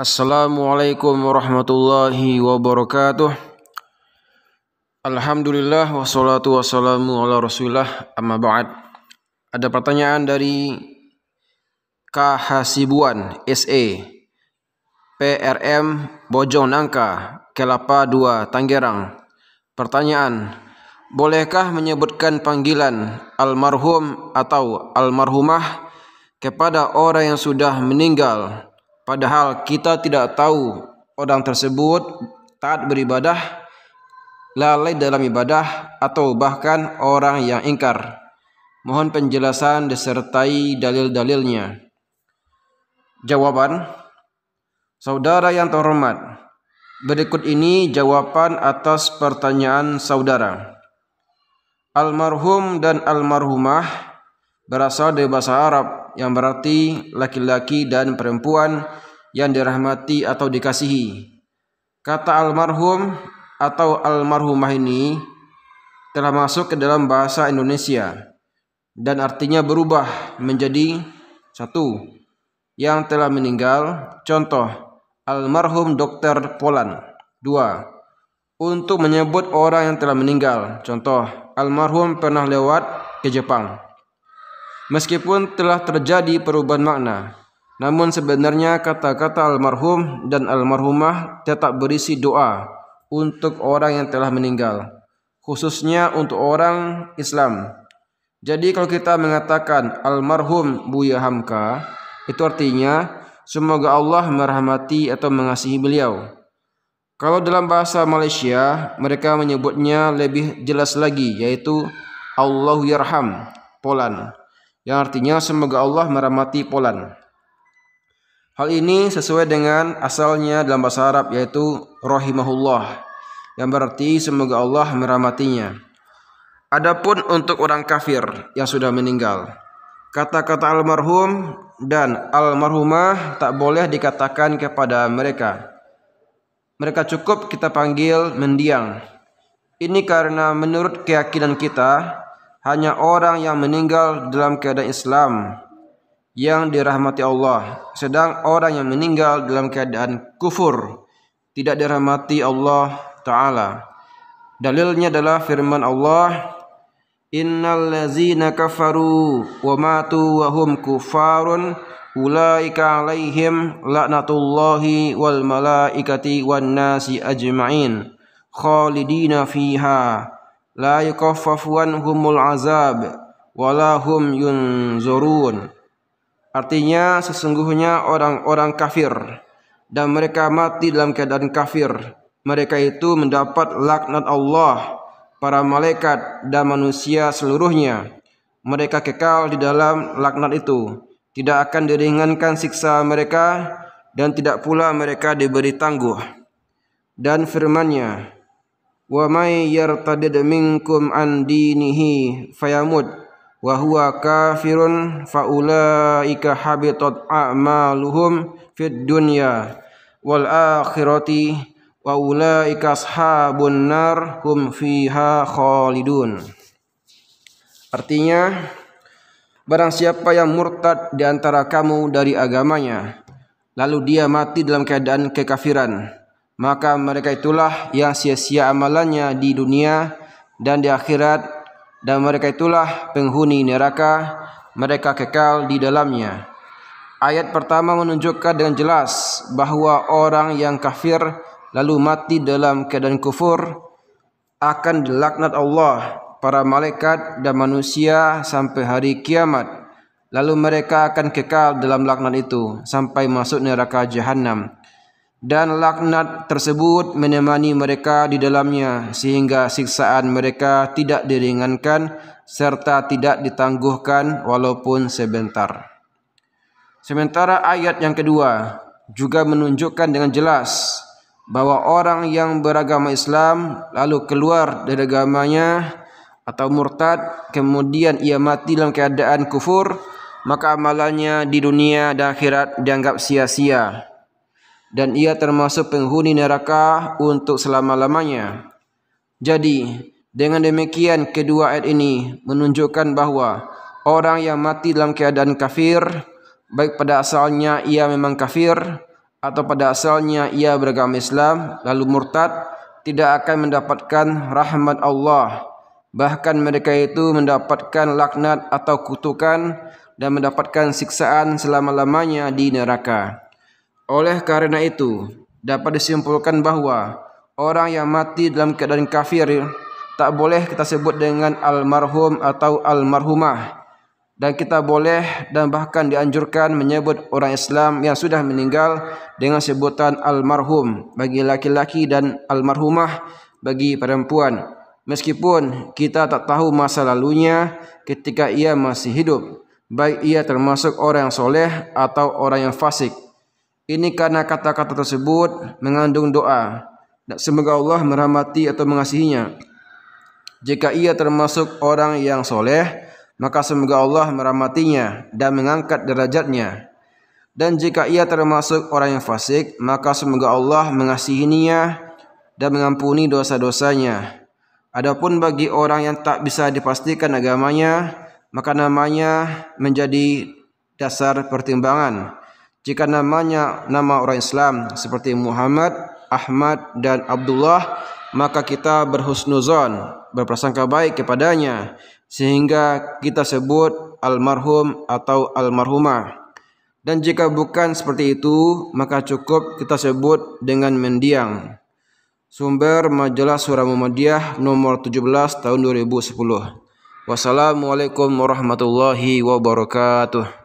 Assalamualaikum warahmatullahi wabarakatuh Alhamdulillah wassalatu wassalamu ala rasulillah amma ba'd Ada pertanyaan dari KH Sibuan, SE PRM Bojong Nangka Kelapa 2 Tanggerang Pertanyaan Bolehkah menyebutkan panggilan almarhum atau almarhumah kepada orang yang sudah meninggal Padahal kita tidak tahu orang tersebut taat beribadah, lalai dalam ibadah, atau bahkan orang yang ingkar. Mohon penjelasan disertai dalil-dalilnya. Jawaban Saudara yang terhormat, berikut ini jawaban atas pertanyaan saudara. Almarhum dan almarhumah berasal dari bahasa Arab yang berarti laki-laki dan perempuan yang dirahmati atau dikasihi. Kata almarhum atau almarhumah ini telah masuk ke dalam bahasa Indonesia dan artinya berubah menjadi satu yang telah meninggal. Contoh almarhum Dokter Polan. Dua, untuk menyebut orang yang telah meninggal. Contoh, almarhum pernah lewat ke Jepang. Meskipun telah terjadi perubahan makna, namun sebenarnya kata-kata almarhum dan almarhumah tetap berisi doa untuk orang yang telah meninggal, khususnya untuk orang Islam. Jadi kalau kita mengatakan almarhum Buya Hamka, itu artinya semoga Allah merahmati atau mengasihi beliau. Kalau dalam bahasa Malaysia, mereka menyebutnya lebih jelas lagi yaitu Allahu Yarham, Polan. Yang artinya semoga Allah merahmati Poland. Hal ini sesuai dengan asalnya dalam bahasa Arab yaitu rahimahullah yang berarti semoga Allah merahmatinya. Adapun untuk orang kafir yang sudah meninggal, kata-kata almarhum dan almarhumah tak boleh dikatakan kepada mereka. Mereka cukup kita panggil mendiang. Ini karena menurut keyakinan kita, hanya orang yang meninggal dalam keadaan Islam yang dirahmati Allah, sedang orang yang meninggal dalam keadaan kufur tidak dirahmati Allah taala. Dalilnya adalah firman Allah Innal ladzina kafaru wa matu wa hum kufarun ulaika alaihim laknatullahi wal malaikati wan nasi ajma'in khalidina fiha la yukaffafu humul azab wala hum yunzurun. Artinya sesungguhnya orang-orang kafir dan mereka mati dalam keadaan kafir. Mereka itu mendapat laknat Allah, para malaikat dan manusia seluruhnya. Mereka kekal di dalam laknat itu. Tidak akan diringankan siksa mereka dan tidak pula mereka diberi tangguh. Dan firmannya, wa may yartadid minkum an dinihi fayamut wa huwa kafirun fa ulaika habitat a'maluhum fid dunya wal akhirati wa ulaika ashabun nar hum fiha khalidun Artinya barang siapa yang murtad di antara kamu dari agamanya lalu dia mati dalam keadaan kekafiran maka mereka itulah yang sia-sia amalannya di dunia dan di akhirat dan mereka itulah penghuni neraka mereka kekal di dalamnya Ayat pertama menunjukkan dengan jelas bahwa orang yang kafir lalu mati dalam keadaan kufur akan dilaknat Allah, para malaikat dan manusia sampai hari kiamat. Lalu mereka akan kekal dalam laknat itu sampai masuk neraka jahanam dan laknat tersebut menemani mereka di dalamnya sehingga siksaan mereka tidak diringankan serta tidak ditangguhkan walaupun sebentar. Sementara ayat yang kedua juga menunjukkan dengan jelas bahwa orang yang beragama Islam lalu keluar dari agamanya atau murtad kemudian ia mati dalam keadaan kufur maka amalannya di dunia dan akhirat dianggap sia-sia dan ia termasuk penghuni neraka untuk selama-lamanya. Jadi, dengan demikian kedua ayat ini menunjukkan bahwa orang yang mati dalam keadaan kafir, baik pada asalnya ia memang kafir atau pada asalnya ia beragama Islam lalu murtad, tidak akan mendapatkan rahmat Allah. Bahkan mereka itu mendapatkan laknat atau kutukan dan mendapatkan siksaan selama-lamanya di neraka. Oleh karena itu, dapat disimpulkan bahwa orang yang mati dalam keadaan kafir tak boleh kita sebut dengan almarhum atau almarhumah dan kita boleh dan bahkan dianjurkan menyebut orang Islam yang sudah meninggal dengan sebutan almarhum bagi laki-laki dan almarhumah bagi perempuan meskipun kita tak tahu masa lalunya ketika ia masih hidup baik ia termasuk orang yang soleh atau orang yang fasik ini karena kata-kata tersebut mengandung doa. Semoga Allah merahmati atau mengasihinya. Jika ia termasuk orang yang soleh, maka semoga Allah merahmatinya dan mengangkat derajatnya. Dan jika ia termasuk orang yang fasik, maka semoga Allah mengasihinya dan mengampuni dosa-dosanya. Adapun bagi orang yang tak bisa dipastikan agamanya, maka namanya menjadi dasar pertimbangan. Jika namanya nama orang Islam seperti Muhammad, Ahmad dan Abdullah, maka kita berhusnuzon, berprasangka baik kepadanya sehingga kita sebut almarhum atau almarhumah. Dan jika bukan seperti itu, maka cukup kita sebut dengan mendiang. Sumber Majalah Surah Muhammadiyah nomor 17 tahun 2010. Wassalamualaikum warahmatullahi wabarakatuh.